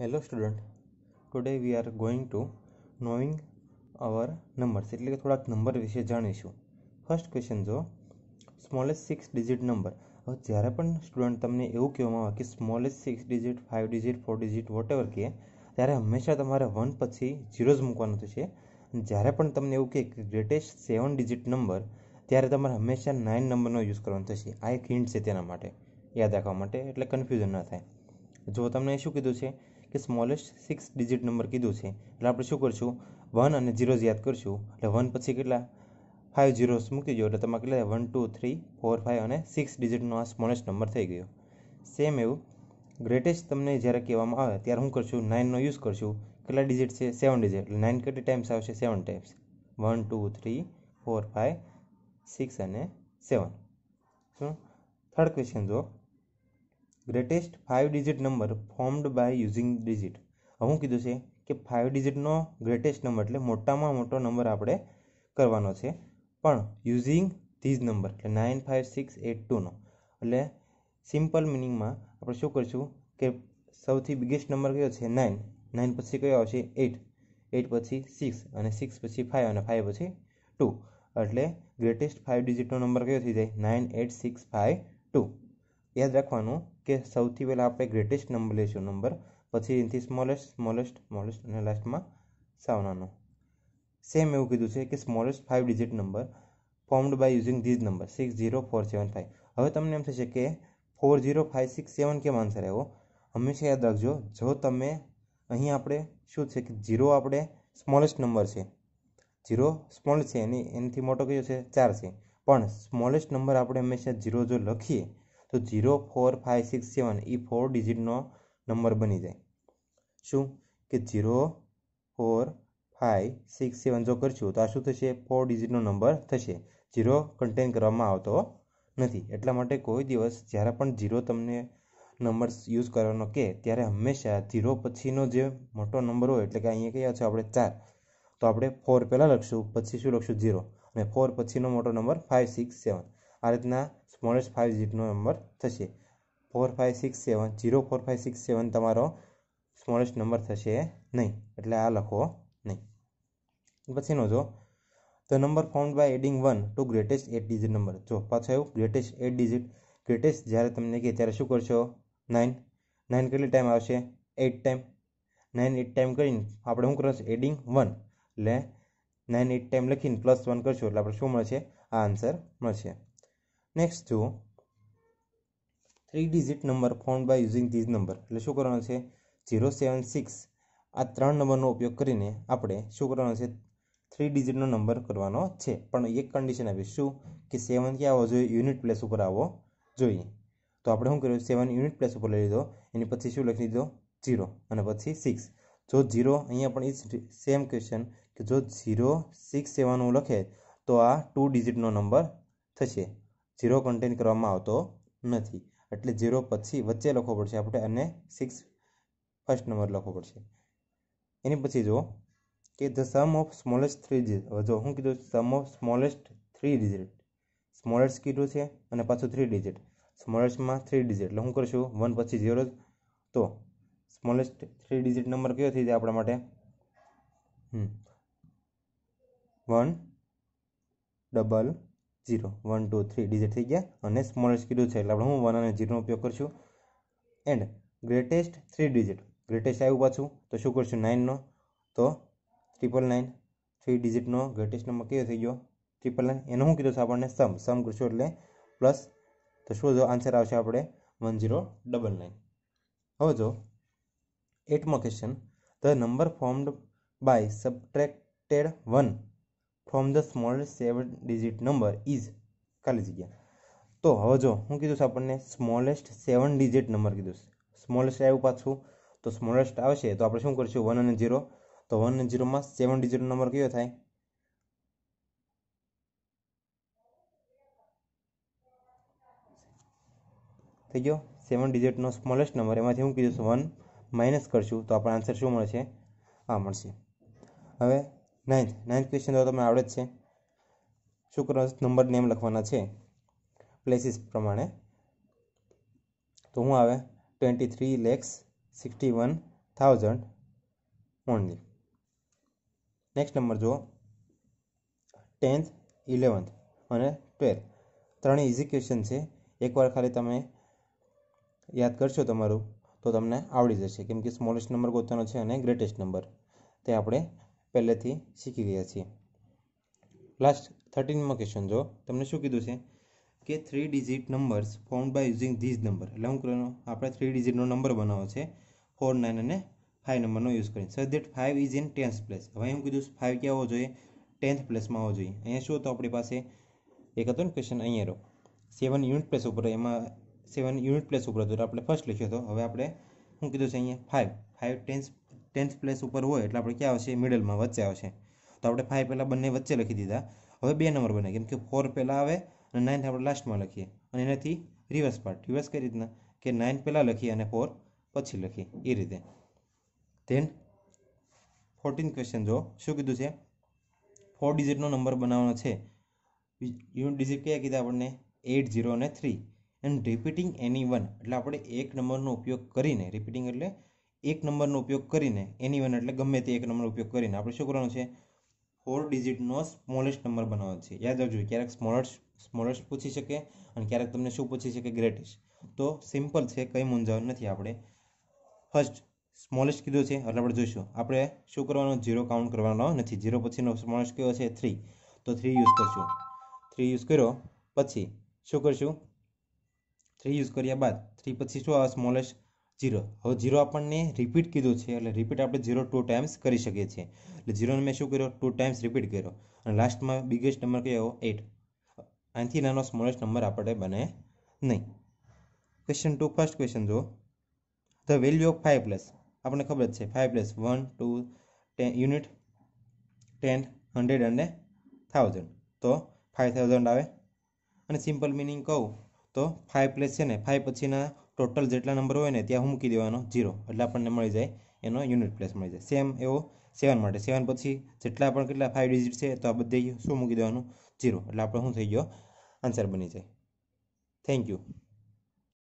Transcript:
hello student today we are going to knowing our numbers એટલે કે થોડાક number વિશે જાણીશું ફર્સ્ટ ક્વેશ્ચન જો સ્મોલેસ્ટ સિક્સ ડિજિટ નંબર હવે જ્યારે પણ સ્ટુડન્ટ તમને એવું કહેવામાં આવે કે smallest six digit five digit four digit whatever કહે ત્યારે હંમેશા તમારે વન પછી ઝીરોઝ મૂકવાનું થશે જ્યારે પણ તમને એવું કહે કે ગ્રેટેસ્ટ સેવન ડિજિટ નંબર ત્યારે તમારે હંમેશા નાઇન નંબરનો યુઝ કરવાનો થશે આ એક હિન્ટ છે તેના માટે યાદ રાખવા માટે એટલે કન્ફ્યુઝન ન થાય જો તમને શું કીધું છે એ સ્મોલેસ્ટ સિક્સ ડિજિટ નંબર કીધું છે એટલે આપણે શું કરશું વન અને ઝીરોઝ યાદ કરશું એટલે વન પછી કેટલા ફાઇવ ઝીરોસ મૂકી દો એટલે તમારે કેટલા one two three four five અને સિક્સ ડિજિટનો આ સ્મોલેસ્ટ નંબર થઈ ગયો સેમ એવું ગ્રેટેસ્ટ તમને જ્યારે કહેવામાં આવે ત્યારે હું કરશું નાઇનનો યુઝ કરશું કેટલા ડિજિટ છે સેવન ડિજિટ એટલે નાઇન કેટલી ટાઈમ્સ આવશે seven times one two three four five six અને સેવન શું થર્ડ ક્વેશ્ચન જુઓ greatest five digit number formed by using digit હું કીધું છે કે ફાઇવ ડિજિટનો ગ્રેટેસ્ટ નંબર એટલે મોટામાં મોટો નંબર આપણે કરવાનો છે પણ યુઝિંગ ધીઝ નંબર એટલે નાઇન ફાઇવ સિક્સ એટ ટુનો એટલે સિમ્પલ મિનિંગમાં આપણે શું કરીશું કે સૌથી બિગેસ્ટ નંબર કયો છે નાઇન નાઇન પછી કયો આવશે એટ એટ પછી સિક્સ અને સિક્સ પછી ફાઇવ અને ફાઇવ પછી ટુ એટલે ગ્રેટેસ્ટ ફાઇવ ડિજિટનો નંબર કયો થઈ જાય nine eight six five two યાદ રાખવાનું કે સૌથી પહેલાં આપણે ગ્રેટેસ્ટ નંબર લેશું નંબર પછી એનાથી સ્મોલેસ્ટ સ્મોલેસ્ટ સ્મોલેસ્ટ અને લાસ્ટમાં સાવનાનો સેમ એવું કીધું છે કે smallest five digit number formed by using these number six zero four seven five હવે તમને એમ થશે કે four zero five six seven કેમ આન્સર આવ્યો હંમેશા યાદ રાખજો જો તમે અહીં આપણે શું છે કે ઝીરો આપણે સ્મોલેસ્ટ નંબર છે ઝીરો સ્મોલ છે એની એનાથી મોટો કયો છે ચાર છે પણ સ્મોલેસ્ટ નંબર આપણે હંમેશા ઝીરો જો લખીએ તો zero four five six seven એ ફોર ડિજિટનો નંબર બની જાય શું કે zero four five six seven જો કરશું તો આ શું થશે ફોર ડિજિટનો નંબર થશે ઝીરો કન્ટેન કરવામાં આવતો નથી એટલા માટે કોઈ દિવસ જ્યારે પણ ઝીરો તમને નંબર યુઝ કરવાનો કે ત્યારે હંમેશા ઝીરો પછીનો જે મોટો નંબર હોય એટલે કે અહીંયા કયા છે આપણે ચાર તો આપણે ફોર પહેલાં લખશું પછી શું લખશું ઝીરો અને ફોર પછીનો મોટો નંબર ફાઇવ સિક્સ સેવન આ રીતના સ્મોલેસ્ટ ફાઇવ ડિજિટનો નંબર થશે four five six seven zero four five six seven તમારો સ્મોલેસ્ટ નંબર થશે નહીં એટલે આ લખો નહીં પછીનો જો the number found by adding one to greatest eight digit number જો પાછો આવ્યું ગ્રેટેસ્ટ એટ ડિજિટ ગ્રેટેસ્ટ જ્યારે તમને કહે ત્યારે શું કરશો નાઇન નાઇન કેટલી ટાઈમ આવશે eight time nine eight time કરીને આપણે શું કરશું એડિંગ વન એટલે નાઇન એટ ટાઈમ લખીને પ્લસ વન કરશું એટલે આપણે શું મળશે આ આન્સર મળશે નેક્સ્ટ જુઓ three digit number formed by using these number એટલે શું કરવાનો છે ઝીરો સેવન સિક્સ આ ત્રણ નંબરનો ઉપયોગ કરીને આપણે શું કરવાનો છે થ્રી ડિઝિટનો નંબર કરવાનો છે પણ એક કન્ડિશન આપી શું કે સેવન ક્યાં આવવો જોઈએ યુનિટ પ્લેસ ઉપર આવવો જોઈએ તો આપણે શું કર્યું સેવન યુનિટ પ્લેસ ઉપર લઈ લીધો એની પછી શું લખી દીધો ઝીરો અને પછી સિક્સ જો ઝીરો અહીંયા પણ એ સેમ ક્વેશ્ચન કે જો ઝીરો સિક્સ સેવન હું લખે તો આ ટુ ડિઝિટનો નંબર થશે ઝીરો કન્ટેન કરવામાં આવતો નથી એટલે ઝીરો પછી વચ્ચે લખવો પડશે આપણે અને સિક્સ ફર્સ્ટ નંબર લખવો પડશે એની પછી જુઓ કે the sum of smallest three digit જો હું કીધું sum of smallest three digit smallest કીધું છે અને પાછું થ્રી ડિજિટ સ્મોલેસ્ટમાં થ્રી ડિજિટ એટલે હું કરશું વન પછી ઝીરો તો સ્મોલેસ્ટ થ્રી ડિઝિટ નંબર કયો થઈ જાય આપણા માટે one double zero one two three digit થઈ ગયા અને સ્મોલેસ્ટ કીધું છે એટલે આપણે હું વન અને ઝીરોનો ઉપયોગ કરશું and greatest three digit greatest આવ્યું પાછું તો શું કરશું નાઇનનો તો ટ્રિપલ નાઇન થ્રી ડિઝિટનો ગ્રેટેસ્ટ નંબર કયો થઈ ગયો ટ્રિપલ નાઇન એનો હું કીધું છે આપણને સમ સમ કરશું એટલે પ્લસ તો શું જો આન્સર આવશે આપણે વન ઝીરો ડબલ નાઇન હવે જો એટમો question the number formed by subtracted one from the smallest seven digit number is ખાલી જગ્યા તો હવે જો હું કીધું છે આપણને સ્મોલેસ્ટ સેવન ડિજિટ નંબર કીધું સ્મોલેસ્ટ આવ્યું પાછું તો સ્મોલેસ્ટ આવશે તો આપણે શું કરીશું વન અને ઝીરો તો વન અને ઝીરોમાં સેવન ડિજિટનો નંબર કયો થાય થઈ ગયો સેવન ડિજિટનો સ્મોલેસ્ટ નંબર એમાંથી હું કીધું છું વન માઇનસ કરશું તો આપણે આન્સર શું મળશે આ મળશે હવે નાઇન્થ નાઇન્થ ક્વેશ્ચન તો તમને આવડે જ છે શું કરવાનું નંબર નેમ લખવાના છે પ્લેસીસ પ્રમાણે તો હું આવે twenty three lakhs sixty one thousand only next number જુઓ ટેન્થ ઇલેવન્થ અને ટ્વેલ્થ ત્રણ ઇઝી ક્વેશ્ચન છે એકવાર ખાલી તમે યાદ કરશો તમારું તો તમને આવડી જશે કેમ કે સ્મોલેસ્ટ નંબર ગોતવાનો છે અને ગ્રેટેસ્ટ નંબર તે આપણે પહેલેથી શીખી ગયા છીએ લાસ્ટ થર્ટીનમાં ક્વેશ્ચન જો તમને શું કીધું છે કે three digit numbers formed by using these number એટલે હું કરવાનો આપણે થ્રી ડિઝિટનો નંબર બનાવો છે ફોર નાઇન અને ફાઇવ નંબરનો યુઝ કરીએ sir that five is in tenth place હવે હું કીધું ફાઇવ ક્યાં હોવો જોઈએ ટેન્થ પ્લેસમાં હોવો જોઈએ અહીંયા શું હતો આપણી પાસે એક હતો ને ક્વેશ્ચન અહીંયા રહો સેવન યુનિટ પ્લેસ ઉપર એમાં સેવન યુનિટ પ્લેસ ઉપર હતો આપણે ફર્સ્ટ લખ્યો હતો હવે આપણે શું કીધું છે અહીંયા five five tenth tenth place ઉપર હોય એટલે આપણે ક્યાં આવશે મિડલમાં વચ્ચે આવશે તો આપણે ફાઇવ પહેલાં બંને વચ્ચે લખી દીધા હવે બે નંબર બને કેમ કે ફોર પહેલાં આવે અને નાઇન્થ આપણે લાસ્ટમાં લખીએ અને એનાથી રિવર્સ પાર્ટ રિવર્સ કઈ રીતના કે નાઇન પહેલાં લખીએ અને ફોર પછી લખીએ એ રીતે ધેન ફોર્ટીન ક્વેશ્ચન જો શું કીધું છે ફોર ડિઝિટનો નંબર બનાવવાનો છે યુનિટ ડિઝિટ કયા કીધા આપણને એટ ઝીરો અને થ્રી એન્ડ રિપીટિંગ એની વન એટલે આપણે એક નંબરનો ઉપયોગ કરીને રિપીટિંગ એટલે એક નંબરનો ઉપયોગ કરીને એની વન એટલે ગમે તે એક નંબરનો ઉપયોગ કરીને આપણે શું કરવાનું છે ફોર ડિજિટનો સ્મોલેસ્ટ નંબર બનાવવાનો છે યાદ રાખજો ક્યારેક સ્મોલેસ્ટ સ્મોલેસ્ટ પૂછી શકે અને ક્યારેક તમને શું પૂછી શકે ગ્રેટેસ્ટ તો સિમ્પલ છે કંઈ મૂંઝાવ નથી આપણે ફર્સ્ટ સ્મોલેસ્ટ કીધું છે એટલે આપણે જોઈશું આપણે શું કરવાનો ઝીરો કાઉન્ટ કરવાનો નથી ઝીરો પછીનો સ્મોલેસ્ટ કયો છે થ્રી તો થ્રી યુઝ કરશું થ્રી યુઝ કર્યો પછી શું કરશું થ્રી યુઝ કર્યા બાદ થ્રી પછી શું આવે સ્મોલેસ્ટ જીરો હવે જીરો આપણને રિપીટ કીધું છે એટલે રિપીટ આપણે જીરો ટુ ટાઈમ્સ કરી શકીએ છીએ એટલે જીરોને મેં શું કર્યો ટુ ટાઈમ્સ રિપીટ કર્યો અને લાસ્ટમાં બિગેસ્ટ નંબર કયો એટ આનાથી નાનો સ્મોલેસ્ટ નંબર આપણે બને નહીં ક્વેશ્ચન ટુ ફર્સ્ટ ક્વેશ્ચન જો the value of five plus આપણને ખબર જ છે five plus one to ten unit ten hundred અને થાઉઝન્ડ તો ફાઈવ થાઉઝન્ડ આવે અને સિમ્પલ મિનિંગ કહું તો ફાઈવ પ્લસ છે ને ફાઈવ પછીના ટોટલ જેટલા નંબર હોય ને ત્યાં હું મૂકી દેવાનો જીરો એટલે આપણને મળી જાય એનો યુનિટ પ્લેસ મળી જાય સેમ એવો સેવન માટે સેવન પછી જેટલા પણ કેટલા ફાઇવ ડિજિટ છે તો આ બધે શું મૂકી દેવાનું જીરો એટલે આપણે શું થઈ ગયો આન્સર બની જાય થેન્ક યુ